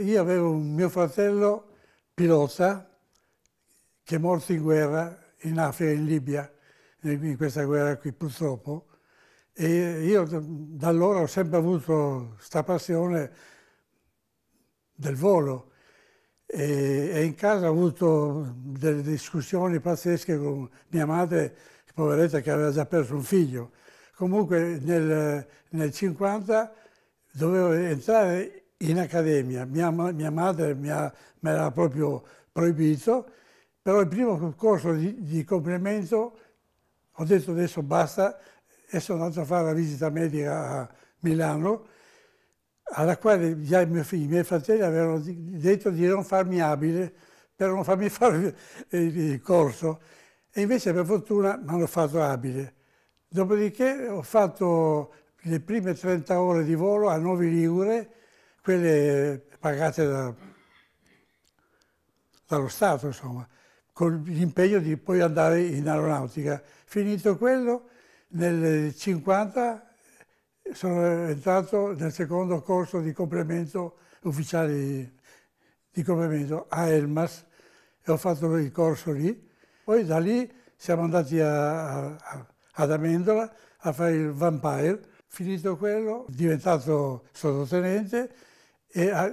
Io avevo un mio fratello pilota che è morto in guerra in Africa, in Libia, in questa guerra qui purtroppo, e io da allora ho sempre avuto questa passione del volo e, e, in casa ho avuto delle discussioni pazzesche con mia madre, poveretta che aveva già perso un figlio. Comunque nel, nel 50 dovevo entrare in accademia, mia, mia madre mi era proprio proibito, però il primo corso di, di complemento ho detto adesso basta e sono andato a fare la visita medica a Milano, alla quale già i miei, figli, i miei fratelli avevano detto di non farmi abile per non farmi fare il corso e invece per fortuna mi hanno fatto abile. Dopodiché ho fatto le prime 30 ore di volo a Novi Ligure, quelle pagate da, dallo Stato, insomma, con l'impegno di poi andare in aeronautica. Finito quello, nel 1950 sono entrato nel secondo corso di complemento ufficiale di, di complemento a Elmas e ho fatto il corso lì. Poi da lì siamo andati a, a, ad Amendola a fare il vampire. Finito quello, diventato sottotenente, e ha,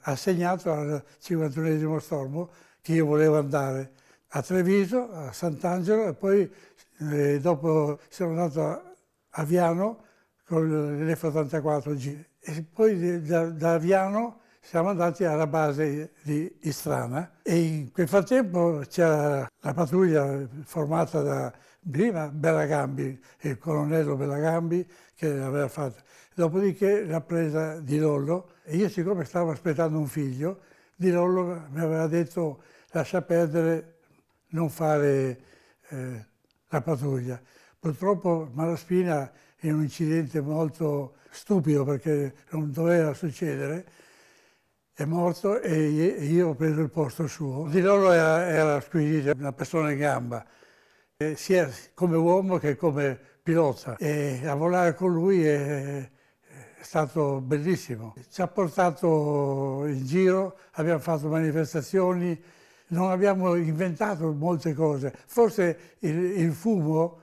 ha segnato al 51 stormo che io volevo andare a Treviso, a Sant'Angelo e poi e eh, dopo sono andato a, a Viano con l'F-84G e poi da, da Viano siamo andati alla base di Istrana e in quel frattempo c'era la pattuglia formata da prima Belagambi, il colonnello Belagambi che aveva fatto Dopodiché l'ha presa di Lollo e io siccome stavo aspettando un figlio, di Lollo mi aveva detto lascia perdere, non fare eh, la pattuglia. Purtroppo Malaspina in un incidente molto stupido perché non doveva succedere, è morto e io ho preso il posto suo. Di Lollo era, era squisita, una persona in gamba, eh, sia come uomo che come pilota. E a volare con lui è, è stato bellissimo. Ci ha portato in giro, abbiamo fatto manifestazioni, non abbiamo inventato molte cose. Forse il, il fumo,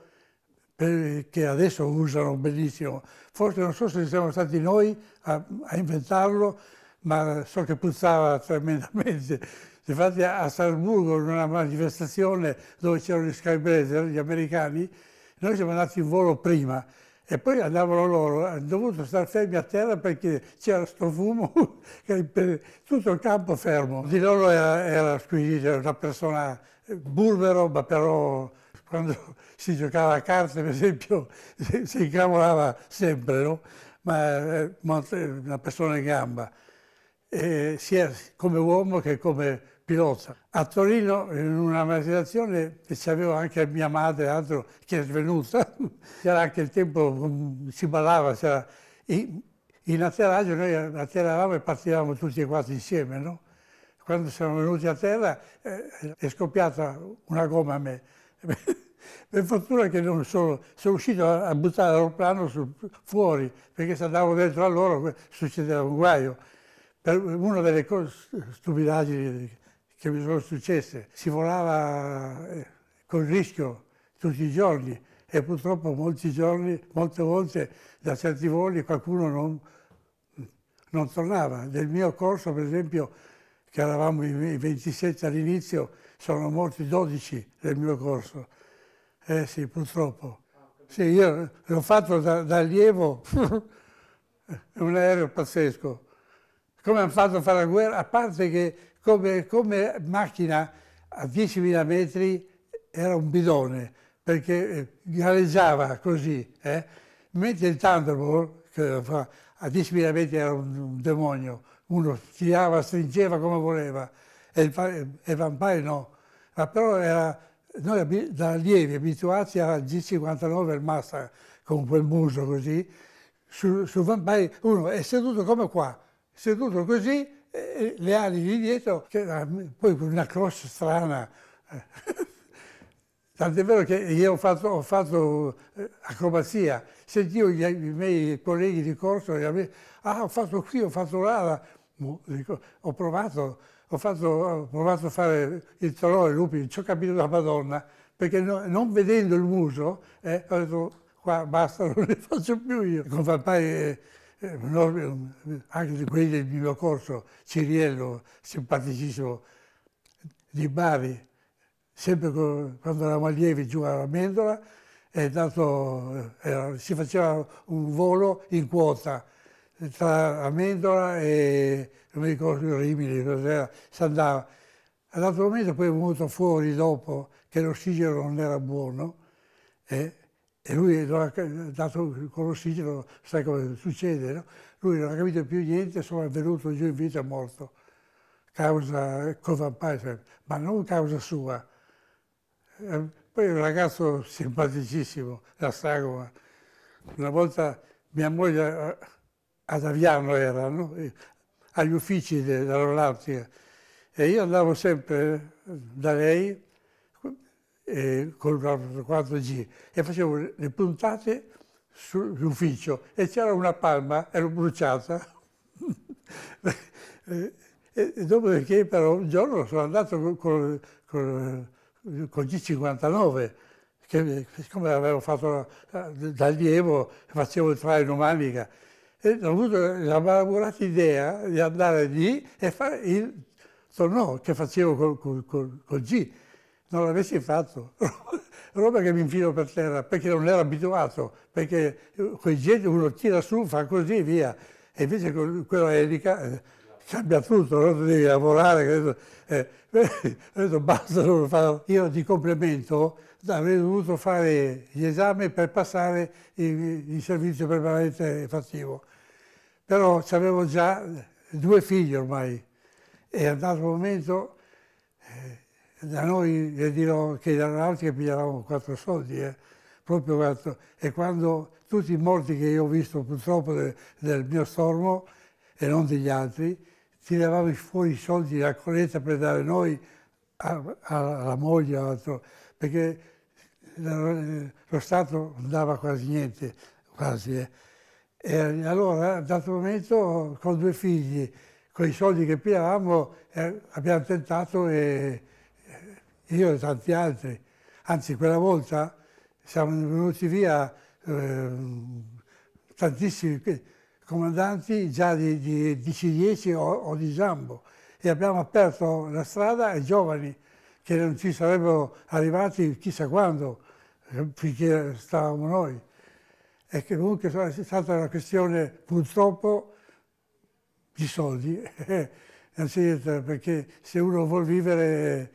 per, che adesso usano benissimo, forse non so se siamo stati noi a, a inventarlo, ma so che puzzava tremendamente. Infatti a Salzburgo, in una manifestazione dove c'erano gli skyblazer, gli americani, noi siamo andati in volo prima e poi andavano loro, hanno dovuto stare fermi a terra perché c'era sto fumo, tutto il campo fermo. Di loro era, era squisito, era una persona eh, burbero, ma però quando si giocava a carte, per esempio, si, si incamorava sempre, no? ma eh, eh, una persona in gamba, e sia come uomo che come pilota. A Torino, in una manifestazione, c'aveva anche mia madre, altro, che è venuta, c'era anche il tempo, mm, si ballava, c'era... In atterraggio noi atterravamo e partivamo tutti e quattro insieme, no? Quando siamo venuti a terra eh, è scoppiata una gomma a me. per fortuna che non sono, sono riuscito a buttare l'aeroplano fuori, perché se andavo dentro a loro succedeva un guaio. Per una delle cose, stupidaggini che mi sono successe. Si volava eh, con rischio tutti i giorni e purtroppo molti giorni, molte volte da certi voli qualcuno non, non tornava. Nel mio corso, per esempio, che eravamo i 27 all'inizio, sono morti 12 nel mio corso. Eh sì, purtroppo. Sì, io l'ho fatto da, da allievo, un aereo pazzesco. Come hanno fatto a fare la guerra? A parte che come, come macchina a 10.000 metri era un bidone, perché eh, galleggiava così, eh? mentre il Thunderbolt, che a 10.000 metri era un, un, demonio, uno tirava, stringeva come voleva, e il, e Vampire no. Ma però era, noi da allievi abituati al G59, il Massa, con quel muso così, su, su Vampire uno è seduto come qua, seduto così, e le ali di dietro, che poi con una croce strana. Tant'è vero che io ho fatto, ho fatto eh, acrobazia, sentivo gli, i miei colleghi di corso, miei, ah ho fatto qui, ho fatto là, ho provato, ho, fatto, ho provato a fare il toro e lupi, ci ho capito la Madonna, perché no, non vedendo il muso, eh, ho detto qua basta, non ne faccio più io. Con Vampire eh, anche di quelli del mio corso, Ciriello, simpaticissimo, di Bari, sempre con, quando eravamo allievi giù alla Mendola, dato, eh, era, si faceva un volo in quota tra mendola e, non mi ricordo, Rimini, cos'era, si andava. Ad un altro momento poi è venuto fuori dopo che l'ossigeno non era buono, eh, e lui ha dato con l'ossigeno, sai come succede, no? Lui non ha capito più niente, insomma è venuto giù in vita morto. Causa Covan Python, cioè, ma non causa sua. Eh, poi un ragazzo simpaticissimo, la sagoma. Una volta mia moglie eh, ad Aviano era, no? Eh, agli uffici dell'aeronautica, e io andavo sempre da lei con una 4G e facevo le puntate sull'ufficio e c'era una palma, ero bruciata. e, e dopodiché però un giorno sono andato con, con, con G59 che siccome avevo fatto da allievo, facevo il traino manica, e ho avuto la malaugurata idea di andare lì e fare il tornò che facevo con, col, col, col G non l'avessi fatto, roba che mi infilo per terra, perché non ero abituato, perché quei eh, gente uno tira su, fa così e via, e invece quella elica eh, cambia tutto, non devi lavorare, ho eh, detto, basta, non lo farò. Io di complemento avrei dovuto fare gli esami per passare il, il servizio permanente fattivo, però avevo già due figli ormai, e a un dato momento... Eh, da noi le dirò che erano altri che pigliavamo quattro soldi, eh, proprio quattro. E quando tutti i morti che io ho visto purtroppo de, del mio stormo e non degli altri, tiravamo fuori i soldi dalla colletta per dare noi a, a, alla moglie, all'altro, perché lo Stato non dava quasi niente, quasi. Eh. E allora, a un momento, con due figli, con i soldi che pigliavamo, eh, abbiamo tentato e io e tanti altri. Anzi, quella volta siamo venuti via eh, tantissimi comandanti già di, di, di C10 o, o, di Giambo e abbiamo aperto la strada ai giovani che non ci sarebbero arrivati chissà quando, eh, finché stavamo noi. E che comunque è stata una questione purtroppo di soldi, non c'è niente perché se uno vuole vivere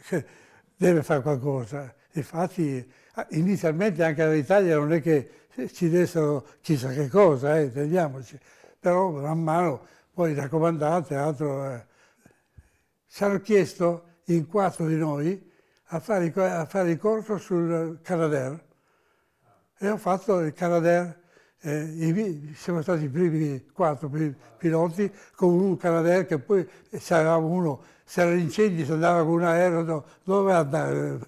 deve fare qualcosa. Infatti ah, inizialmente anche all'Italia non è che ci dessero chissà che cosa, eh, intendiamoci, però man mano poi raccomandate, altro... Eh. Ci hanno chiesto in quattro di noi a fare, a fare il corso sul Canadair e ho fatto il Canadair. Eh, i, siamo stati i primi quattro piloti con un Canadair che poi c'era uno se era l'incendio si andava con un aereo, dove andare?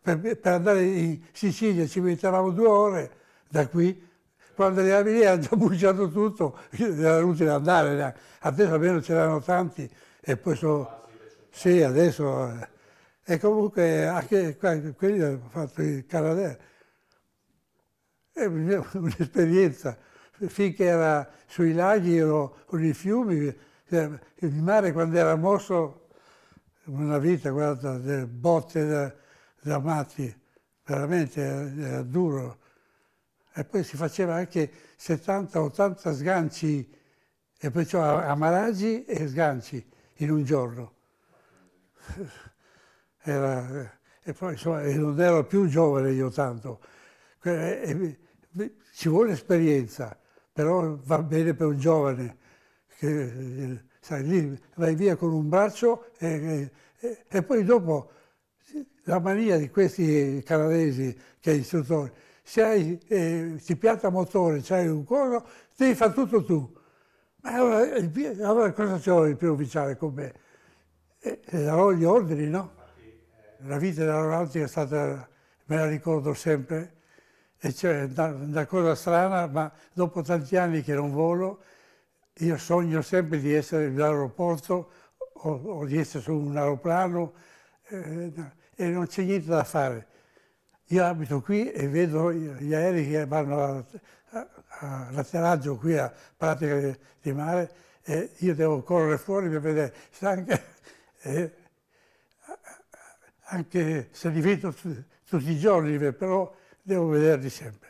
Per, per andare in Sicilia ci mettevamo due ore da qui, quando arrivavi lì era già bruciato tutto, era inutile andare, adesso almeno c'erano tanti e poi sono... Sì, adesso... Eh. E comunque anche quelli hanno fatto il Canadair. È un'esperienza. Finché era sui laghi o nei fiumi, eh, il mare quando era mosso una vita, guarda, delle botte da, da matti, veramente eh, era, duro. E poi si faceva anche 70-80 sganci, e perciò amaraggi e sganci in un giorno. Era, e poi insomma, non ero più giovane io tanto. ci vuole esperienza, però va bene per un giovane che eh, sai, lì vai via con un braccio e, e, e poi dopo la mania di questi canadesi che istruttori, se hai, eh, ti piatta motore, c'hai un coro, devi fare tutto tu. Ma allora, il, allora cosa c'è il primo ufficiale con me? E, e darò gli ordini, no? La vita dell'aeronautica è stata, me la ricordo sempre, e cioè una, una cosa strana, ma dopo tanti anni che non volo, io sogno sempre di essere in un aeroporto o, o di essere su un aeroplano eh, e non c'è niente da fare. Io abito qui e vedo gli aerei che vanno all'atterraggio qui a Pratica di Mare e io devo correre fuori per vedere. Anche, eh, anche se li vedo tutti i giorni, però devo vederli sempre.